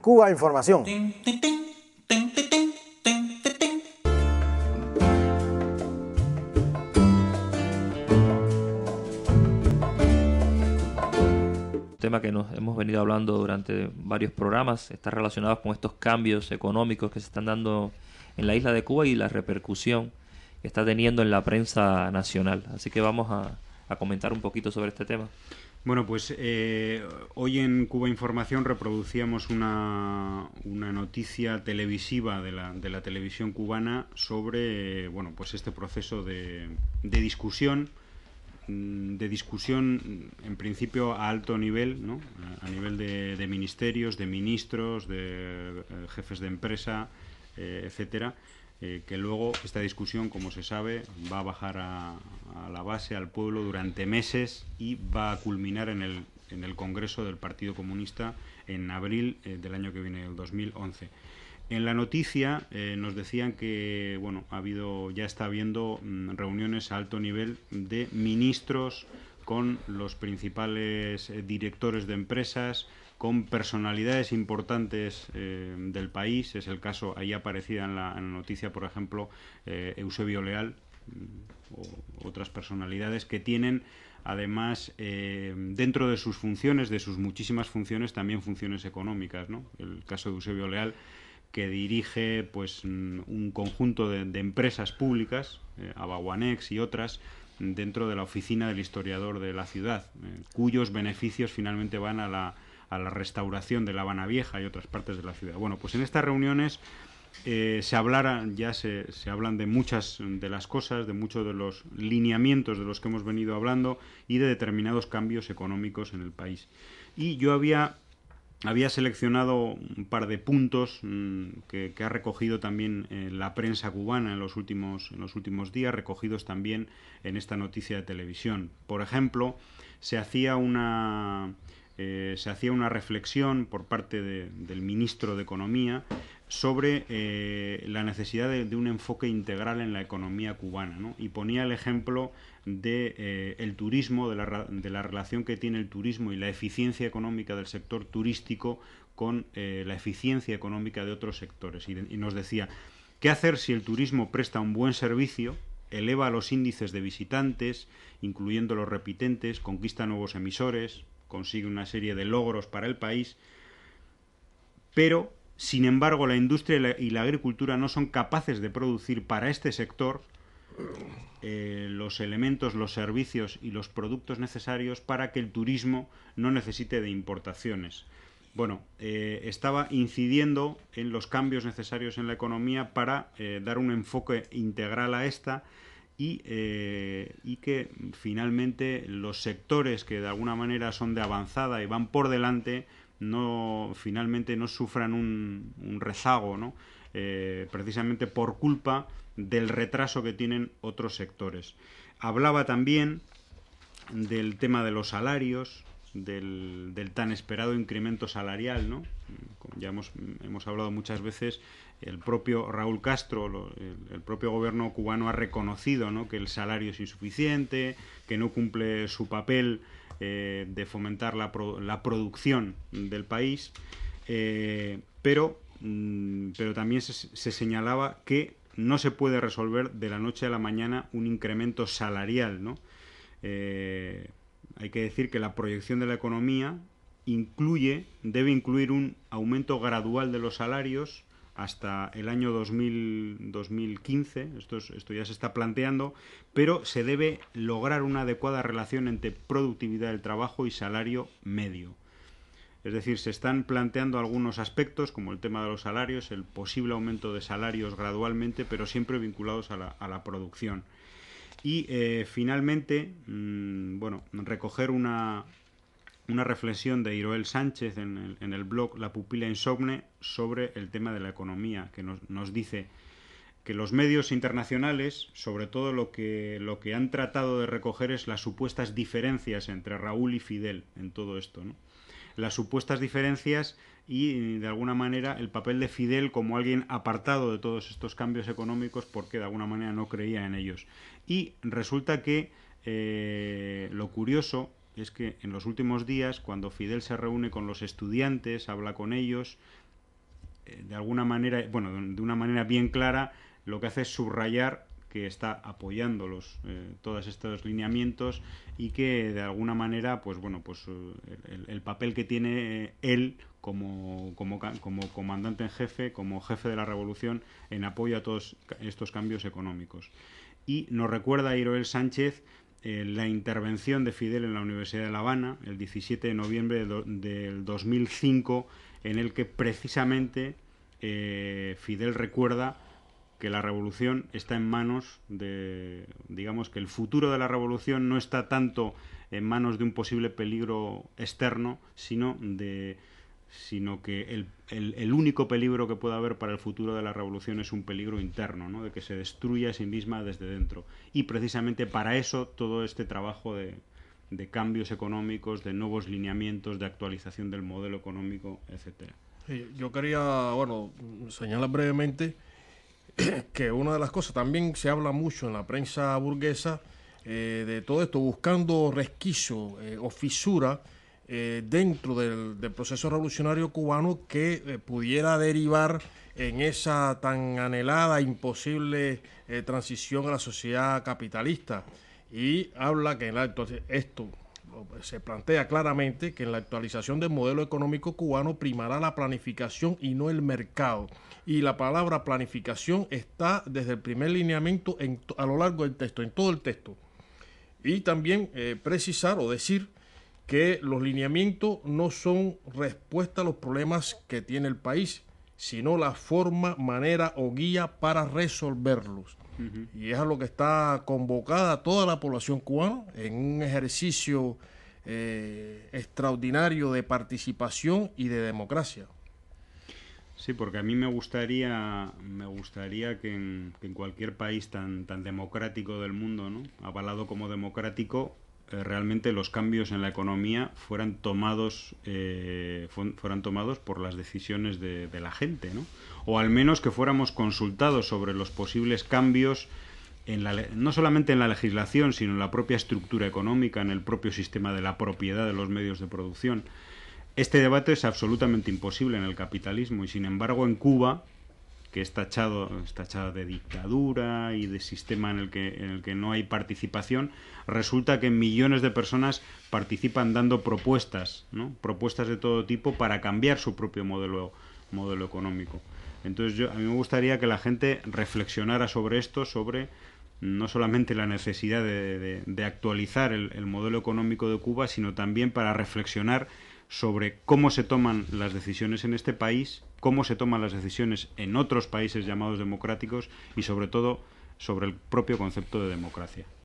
Cuba Información. tema que nos hemos venido hablando durante varios programas está relacionado con estos cambios económicos que se están dando en la isla de Cuba y la repercusión que está teniendo en la prensa nacional. Así que vamos a, a comentar un poquito sobre este tema. Bueno, pues eh, hoy en Cuba Información reproducíamos una, una noticia televisiva de la, de la, televisión cubana sobre bueno, pues este proceso de, de, discusión, mm, de discusión mm, en principio a alto nivel, ¿no? a, nivel de, de ministerios, de ministros, de eh, jefes de empresa, etc., eh, etcétera, eh, que luego esta discusión, como se sabe, va a bajar a, la base, al pueblo, durante meses y va a culminar en el, en el Congreso del Partido Comunista en abril eh, del año que viene, el 2011. En la noticia eh, nos decían que bueno ha habido ya está habiendo mm, reuniones a alto nivel de ministros con los principales directores de empresas, con personalidades importantes eh, del país. Es el caso, ahí aparecida en la, noticia, por ejemplo, eh, Eusebio Leal mm, o otras personalidades que tienen además eh, dentro de sus funciones, de sus muchísimas funciones, también funciones económicas. ¿no? El caso de Eusebio Leal que dirige pues mm, un conjunto de, de empresas públicas, Abaguanex y otras, dentro de la oficina del historiador de la ciudad, cuyos beneficios finalmente van a la, a la restauración de La Habana Vieja y otras partes de la ciudad. Bueno, pues en estas reuniones eh, se hablaran, ya se, hablan de muchas de las cosas, de muchos de los lineamientos de los que hemos venido hablando y de determinados cambios económicos en el país. Y yo había, había seleccionado un par de puntos mm, que, ha recogido también eh, la prensa cubana en los, últimos, en los últimos días, recogidos también en esta noticia de televisión. Por ejemplo, se hacía una eh, se hacía una reflexión por parte del ministro de Economía sobre eh, la necesidad de, un enfoque integral en la economía cubana y ponía el ejemplo de eh, el turismo de la, relación que tiene el turismo y la eficiencia económica del sector turístico con la eficiencia económica de otros sectores y, y, nos decía qué hacer si el turismo presta un buen servicio eleva los índices de visitantes incluyendo los repitentes conquista nuevos emisores consigue una serie de logros para el país, pero, sin embargo, la industria y la, agricultura no son capaces de producir para este sector eh, los elementos, los servicios y los productos necesarios para que el turismo no necesite de importaciones bueno, eh, estaba incidiendo en los cambios necesarios en la economía para eh, dar un enfoque integral a esta eh, y, que finalmente los sectores que de alguna manera son de avanzada y van por delante no finalmente no sufran un, rezago ¿no? Eh, precisamente por culpa del retraso que tienen otros sectores hablaba también del tema de los salarios del, tan esperado incremento salarial, ¿no? Ya hemos, hemos hablado muchas veces el propio Raúl Castro, el, propio gobierno cubano ha reconocido que el salario es insuficiente, que no cumple su papel eh, de fomentar la, producción del país, eh, pero, mm, pero también se, señalaba que no se puede resolver de la noche a la mañana un incremento salarial. Eh, hay que decir que la proyección de la economía incluye, debe incluir un aumento gradual de los salarios, hasta el año 2015, esto, esto ya se está planteando, pero se debe lograr una adecuada relación entre productividad del trabajo y salario medio. Es decir, se están planteando algunos aspectos, como el tema de los salarios, el posible aumento de salarios gradualmente, pero siempre vinculados a la, producción. Y eh, finalmente, mm, bueno, recoger una, una reflexión de Iroel Sánchez en el, blog La pupila insomne sobre el tema de la economía, que nos, dice que los medios internacionales, sobre todo lo que, lo que han tratado de recoger es las supuestas diferencias entre Raúl y Fidel en todo esto, ¿no? las supuestas diferencias y de alguna manera el papel de Fidel como alguien apartado de todos estos cambios económicos porque de alguna manera no creía en ellos. Y resulta que eh, lo curioso es que en los últimos días, cuando Fidel se reúne con los estudiantes, habla con ellos, eh, de alguna manera, bueno, de una manera bien clara, lo que hace es subrayar que está apoyando eh, todos estos lineamientos y que de alguna manera, pues bueno, pues eh, el, papel que tiene él como, como, como, comandante en jefe, como jefe de la revolución, en apoyo a todos estos cambios económicos. Y nos recuerda a Iroel Sánchez eh, la intervención de Fidel en la Universidad de La Habana, el 17 de noviembre del 2005, en el que precisamente eh, Fidel recuerda que la revolución está en manos de, digamos que el futuro de la revolución no está tanto en manos de un posible peligro externo, sino de sino que el, único peligro que pueda haber para el futuro de la revolución es un peligro interno, ¿no? de que se destruya a sí misma desde dentro. Y precisamente para eso todo este trabajo de, cambios económicos, de nuevos lineamientos, de actualización del modelo económico, etc. yo quería, bueno, señalar brevemente que una de las cosas, también se habla mucho en la prensa burguesa eh, de todo esto, buscando resquicio eh, o fisura eh, dentro del, proceso revolucionario cubano que eh, pudiera derivar en esa tan anhelada, imposible eh, transición a la sociedad capitalista. Y habla que en la, esto se plantea claramente que en la actualización del modelo económico cubano primará la planificación y no el mercado. Y la palabra planificación está desde el primer lineamiento a lo largo del texto, en todo el texto. Y también precisar o decir que los lineamientos no son respuesta a los problemas que tiene el país, sino la forma, manera o guía para resolverlos. Y es a lo que está convocada toda la población cubana en un ejercicio eh, extraordinario de participación y de democracia. Sí, porque a mí me gustaría, me gustaría que en, cualquier país tan, tan democrático del mundo, ¿no? avalado como democrático, eh, realmente los cambios en la economía fueran tomados, eh, fueran tomados por las decisiones de, la gente, ¿no? O al menos que fuéramos consultados sobre los posibles cambios en la, no solamente en la legislación, sino en la propia estructura económica, en el propio sistema de la propiedad de los medios de producción. Este debate es absolutamente imposible en el capitalismo y sin embargo en Cuba que está tachado, de dictadura y de sistema en el, que, en el que no hay participación, resulta que millones de personas participan dando propuestas, ¿no? propuestas de todo tipo para cambiar su propio modelo, modelo económico. Entonces yo, a mí me gustaría que la gente reflexionara sobre esto, sobre no solamente la necesidad de, de, actualizar el modelo económico de Cuba, sino también para reflexionar sobre cómo se toman las decisiones en este país, cómo se toman las decisiones en otros países llamados democráticos y sobre todo sobre el propio concepto de democracia.